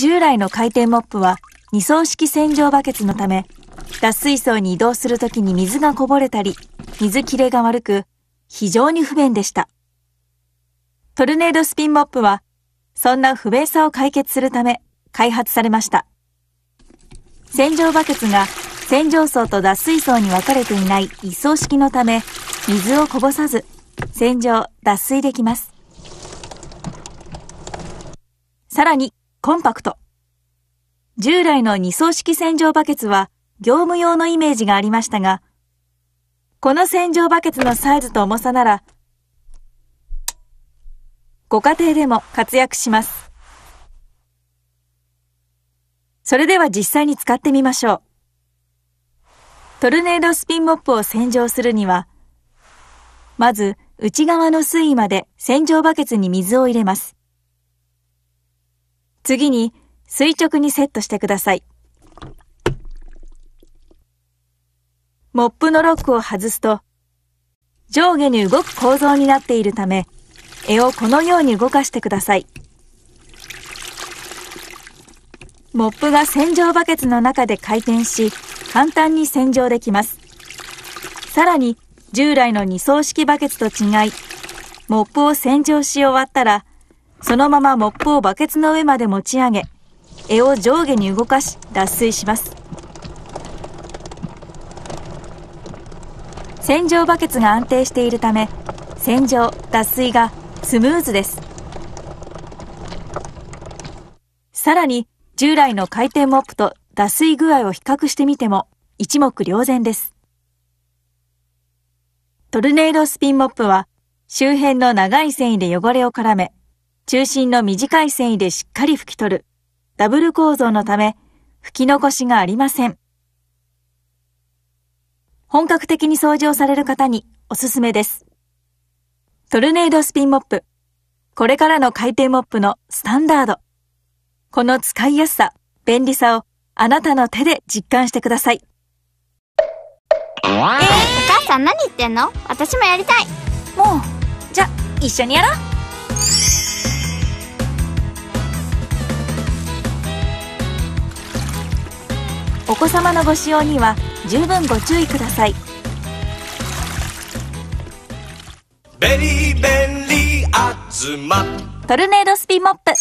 従来の回転モップは二層式洗浄バケツのため、脱水槽に移動するときに水がこぼれたり、水切れが悪く、非常に不便でした。トルネードスピンモップは、そんな不便さを解決するため、開発されました。洗浄バケツが洗浄槽と脱水槽に分かれていない一層式のため、水をこぼさず、洗浄、脱水できます。さらに、コンパクト。従来の二層式洗浄バケツは業務用のイメージがありましたが、この洗浄バケツのサイズと重さなら、ご家庭でも活躍します。それでは実際に使ってみましょう。トルネードスピンモップを洗浄するには、まず内側の水位まで洗浄バケツに水を入れます。次に垂直にセットしてください。モップのロックを外すと、上下に動く構造になっているため、絵をこのように動かしてください。モップが洗浄バケツの中で回転し、簡単に洗浄できます。さらに、従来の二層式バケツと違い、モップを洗浄し終わったら、そのままモップをバケツの上まで持ち上げ、柄を上下に動かし脱水します。洗浄バケツが安定しているため、洗浄、脱水がスムーズです。さらに、従来の回転モップと脱水具合を比較してみても一目瞭然です。トルネードスピンモップは周辺の長い繊維で汚れを絡め中心の短い繊維でしっかり拭き取る。ダブル構造のため、拭き残しがありません。本格的に掃除をされる方におすすめです。トルネードスピンモップ。これからの回転モップのスタンダード。この使いやすさ、便利さをあなたの手で実感してください。えー、お母さん何言ってんの私もやりたい。もう、じゃ、一緒にやろう。子様のご使用には十分ご注意くださいベリーベリーまトルネードスピンモップ